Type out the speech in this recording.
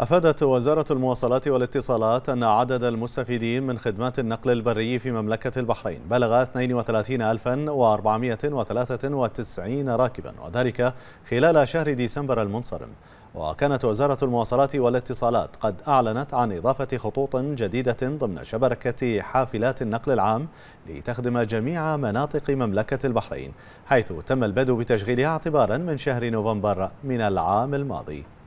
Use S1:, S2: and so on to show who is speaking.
S1: أفادت وزارة المواصلات والاتصالات أن عدد المستفيدين من خدمات النقل البري في مملكة البحرين بلغ 32493 راكبا وذلك خلال شهر ديسمبر المنصرم وكانت وزارة المواصلات والاتصالات قد أعلنت عن إضافة خطوط جديدة ضمن شبكة حافلات النقل العام لتخدم جميع مناطق مملكة البحرين حيث تم البدء بتشغيلها اعتبارا من شهر نوفمبر من العام الماضي